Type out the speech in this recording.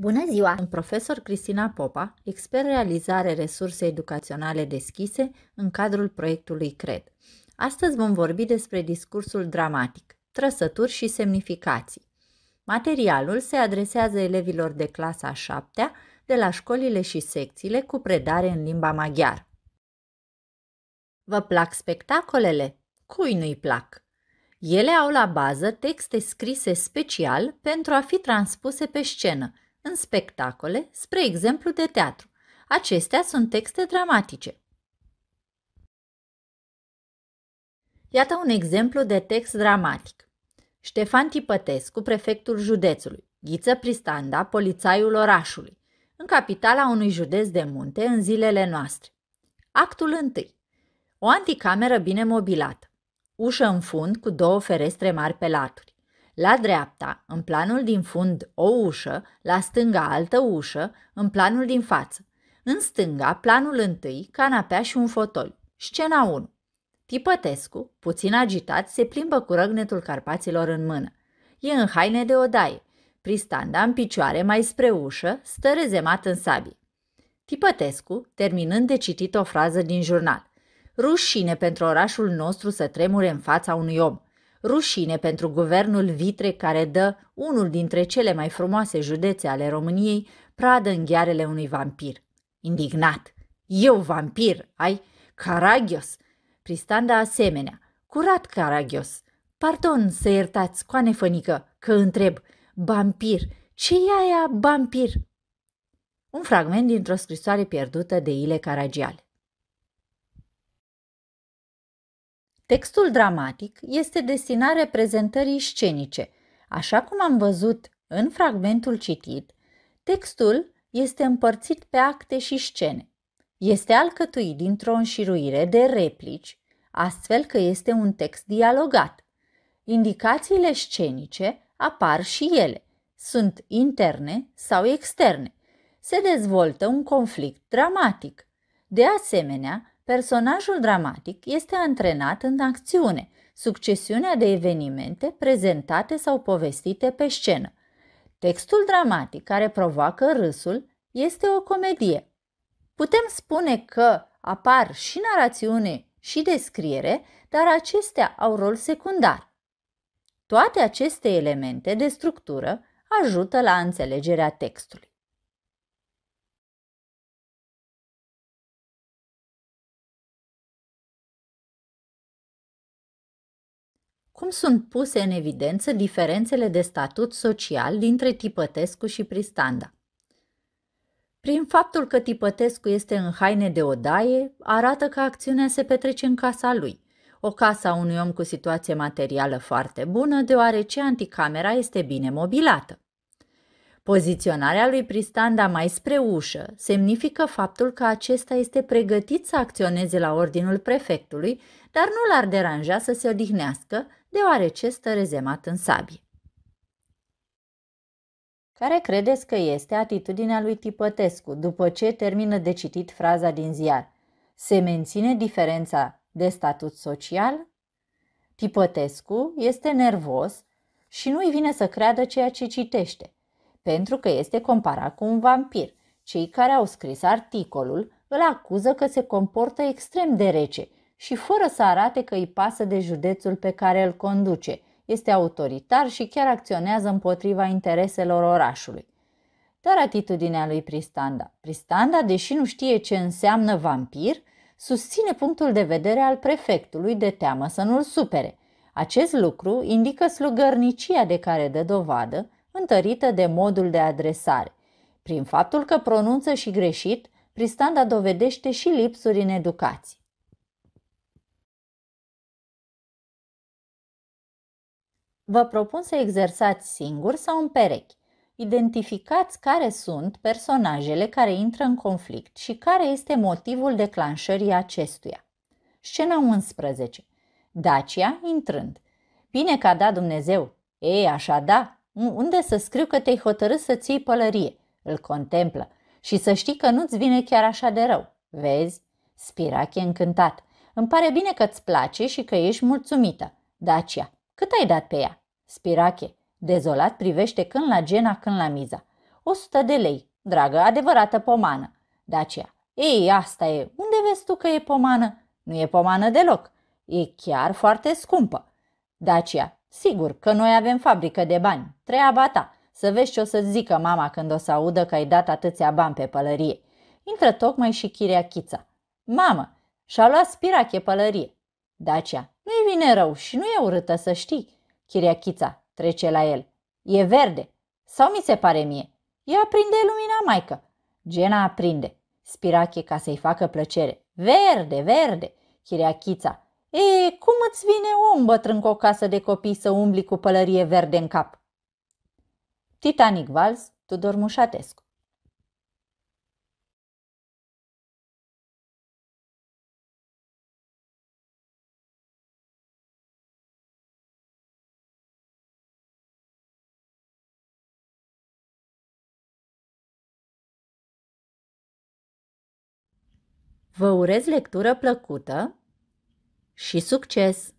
Bună ziua! Sunt profesor Cristina Popa, expert realizare resurse educaționale deschise în cadrul proiectului CRED. Astăzi vom vorbi despre discursul dramatic, trăsături și semnificații. Materialul se adresează elevilor de clasa 7 de la școlile și secțiile cu predare în limba maghiară. Vă plac spectacolele? Cui nu-i plac? Ele au la bază texte scrise special pentru a fi transpuse pe scenă – în spectacole, spre exemplu de teatru. Acestea sunt texte dramatice. Iată un exemplu de text dramatic. Ștefan Tipătescu, prefectul județului, Ghiță Pristanda, polițaiul orașului, în capitala unui județ de munte în zilele noastre. Actul 1. O anticameră bine mobilată. Ușă în fund cu două ferestre mari pe laturi. La dreapta, în planul din fund, o ușă, la stânga altă ușă, în planul din față. În stânga, planul întâi, canapea și un fotoliu. Scena 1. Tipătescu, puțin agitat, se plimbă cu răgnetul Carpaților în mână. E în haine de odaie. Pristanda, în picioare, mai spre ușă, stă rezemat în sabie. Tipătescu, terminând de citit o frază din jurnal. Rușine pentru orașul nostru să tremure în fața unui om rușine pentru guvernul vitre care dă unul dintre cele mai frumoase județe ale României pradă în ghearele unui vampir. Indignat! Eu vampir, ai? Caragios! Pristanda asemenea. Curat Caragios! Pardon să iertați, coane fănică, că întreb. Vampir! ce e aia vampir? Un fragment dintr-o scrisoare pierdută de Ile Caragiale. Textul dramatic este destinat reprezentării scenice. Așa cum am văzut în fragmentul citit, textul este împărțit pe acte și scene. Este alcătuit dintr-o înșiruire de replici, astfel că este un text dialogat. Indicațiile scenice apar și ele. Sunt interne sau externe. Se dezvoltă un conflict dramatic. De asemenea, Personajul dramatic este antrenat în acțiune, succesiunea de evenimente prezentate sau povestite pe scenă. Textul dramatic care provoacă râsul este o comedie. Putem spune că apar și narațiune și descriere, dar acestea au rol secundar. Toate aceste elemente de structură ajută la înțelegerea textului. cum sunt puse în evidență diferențele de statut social dintre Tipătescu și Pristanda. Prin faptul că Tipătescu este în haine de odaie, arată că acțiunea se petrece în casa lui, o casă a unui om cu situație materială foarte bună, deoarece anticamera este bine mobilată. Poziționarea lui Pristanda mai spre ușă semnifică faptul că acesta este pregătit să acționeze la ordinul prefectului, dar nu l-ar deranja să se odihnească, deoarece stă rezemat în sabie. Care credeți că este atitudinea lui Tipătescu după ce termină de citit fraza din ziar? Se menține diferența de statut social? Tipătescu este nervos și nu-i vine să creadă ceea ce citește, pentru că este comparat cu un vampir. Cei care au scris articolul îl acuză că se comportă extrem de rece și fără să arate că îi pasă de județul pe care îl conduce, este autoritar și chiar acționează împotriva intereselor orașului. Dar atitudinea lui Pristanda. Pristanda, deși nu știe ce înseamnă vampir, susține punctul de vedere al prefectului de teamă să nu-l supere. Acest lucru indică slugărnicia de care dă dovadă, întărită de modul de adresare. Prin faptul că pronunță și greșit, Pristanda dovedește și lipsuri în educație. Vă propun să exersați singur sau în perechi. Identificați care sunt personajele care intră în conflict și care este motivul declanșării acestuia. Scena 11. Dacia intrând. Bine că a dat Dumnezeu. Ei, așa da. Unde să scriu că te-ai hotărât să ții pălărie? Îl contemplă. Și să știi că nu-ți vine chiar așa de rău. Vezi? Spirache încântat. Îmi pare bine că-ți place și că ești mulțumită. Dacia, cât ai dat pe ea? Spirache, dezolat, privește când la Gena, când la Miza. O sută de lei, dragă, adevărată pomană. Dacia, ei, asta e, unde vezi tu că e pomană? Nu e pomană deloc, e chiar foarte scumpă. Dacia, sigur că noi avem fabrică de bani, treaba ta, să vezi ce o să zică mama când o să audă că ai dat atâția bani pe pălărie. Intră tocmai și chirea Chița. Mamă, și-a luat spirache pălărie. Dacia, nu-i vine rău și nu e urâtă să știi. Chiriachița trece la el. E verde. Sau mi se pare mie? Ea aprinde lumina, maică. Gena aprinde. Spirache ca să-i facă plăcere. Verde, verde. Chiriachița. E, cum îți vine om bătrân cu o casă de copii să umbli cu pălărie verde în cap? Titanic Vals, Tudor Mușatescu Vă urez lectură plăcută și succes!